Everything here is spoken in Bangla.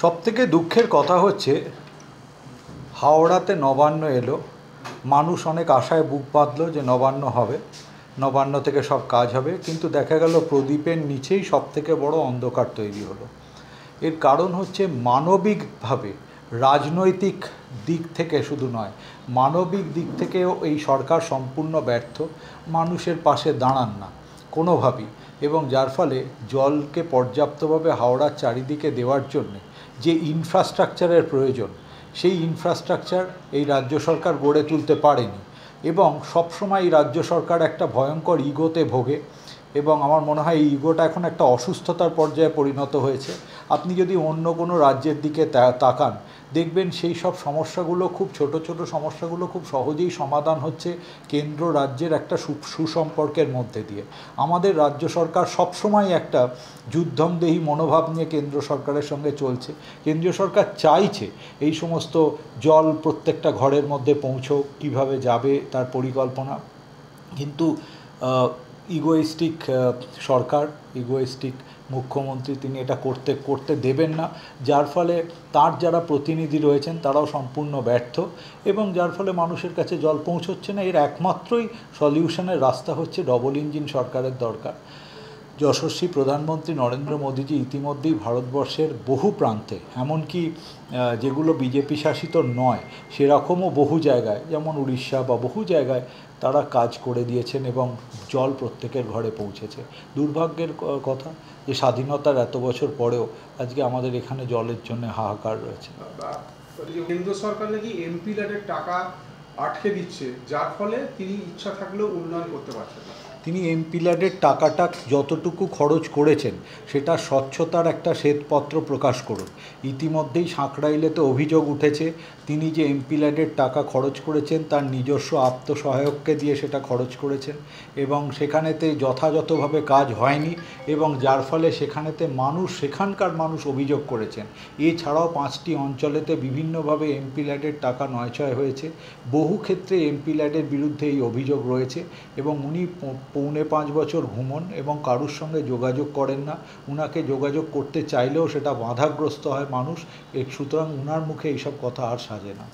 সবথেকে দুঃখের কথা হচ্ছে হাওড়াতে নবান্ন এলো মানুষ অনেক আশায় বুক বাঁধলো যে নবান্ন হবে নবান্ন থেকে সব কাজ হবে কিন্তু দেখা গেল প্রদীপের নিচেই সবথেকে বড় অন্ধকার তৈরি হলো এর কারণ হচ্ছে মানবিকভাবে রাজনৈতিক দিক থেকে শুধু নয় মানবিক দিক থেকেও এই সরকার সম্পূর্ণ ব্যর্থ মানুষের পাশে দাঁড়ান না কোনোভাবেই এবং যার ফলে জলকে পর্যাপ্তভাবে হাওড়ার চারিদিকে দেওয়ার জন্যে যে ইনফ্রাস্ট্রাকচারের প্রয়োজন সেই ইনফ্রাস্ট্রাকচার এই রাজ্য সরকার গড়ে তুলতে পারেনি এবং সবসময় এই রাজ্য সরকার একটা ভয়ঙ্কর ইগোতে ভোগে এবং আমার মনে হয় এই ইগোটা এখন একটা অসুস্থতার পর্যায়ে পরিণত হয়েছে আপনি যদি অন্য কোনো রাজ্যের দিকে তাকান দেখবেন সেই সব সমস্যাগুলো খুব ছোট ছোট সমস্যাগুলো খুব সহজেই সমাধান হচ্ছে কেন্দ্র রাজ্যের একটা সুসম্পর্কের মধ্যে দিয়ে আমাদের রাজ্য সরকার সবসময় একটা যুদ্ধমদেহী মনোভাব নিয়ে কেন্দ্র সরকারের সঙ্গে চলছে কেন্দ্রীয় সরকার চাইছে এই সমস্ত জল প্রত্যেকটা ঘরের মধ্যে পৌঁছোক কিভাবে যাবে তার পরিকল্পনা কিন্তু ইগোয়েস্টিক সরকার ইগোয়েস্টিক মুখ্যমন্ত্রী তিনি এটা করতে করতে দেবেন না যার ফলে তার যারা প্রতিনিধি রয়েছেন তারাও সম্পূর্ণ ব্যর্থ এবং যার ফলে মানুষের কাছে জল পৌঁছচ্ছে না এর একমাত্রই সলিউশনের রাস্তা হচ্ছে ডবল ইঞ্জিন সরকারের দরকার যশস্বী প্রধানমন্ত্রী নরেন্দ্র মোদীজি ইতিমধ্যেই ভারতবর্ষের বহু প্রান্তে এমনকি যেগুলো বিজেপি শাসিত নয় সেরকমও বহু জায়গায় যেমন উড়িষ্যা বা বহু জায়গায় তারা কাজ করে দিয়েছেন এবং জল প্রত্যেকের ঘরে পৌঁছেছে দুর্ভাগ্যের কথা যে স্বাধীনতার এত বছর পরেও আজকে আমাদের এখানে জলের জন্য হাহাকার রয়েছে কেন্দ্র সরকার নাকি এমপি টাকা আটকে দিচ্ছে যার ফলে তিনি ইচ্ছা থাকলেও উন্নয়ন করতে পারছেন তিনি এমপিল্যাডের টাকাটা যতটুকু খরচ করেছেন সেটা স্বচ্ছতার একটা শ্বেতপত্র প্রকাশ করুন ইতিমধ্যেই সাঁকড়াইলেতে অভিযোগ উঠেছে তিনি যে এমপিল্যাডের টাকা খরচ করেছেন তার নিজস্ব আত্মসহায়ককে দিয়ে সেটা খরচ করেছেন এবং সেখানেতে যথাযথভাবে কাজ হয়নি এবং যার ফলে সেখানেতে মানুষ সেখানকার মানুষ অভিযোগ করেছেন এছাড়াও পাঁচটি অঞ্চলেতে বিভিন্নভাবে এমপিল্যাডের টাকা নয়ছয় হয়েছে বহু ক্ষেত্রে এমপিল্যাডের বিরুদ্ধে এই অভিযোগ রয়েছে এবং উনি পৌনে পাঁচ বছর ভ্রমণ এবং কারুর সঙ্গে যোগাযোগ করেন না উনাকে যোগাযোগ করতে চাইলেও সেটা বাধাগ্রস্ত হয় মানুষ এর সুতরাং উনার মুখে এইসব কথা আর সাজে না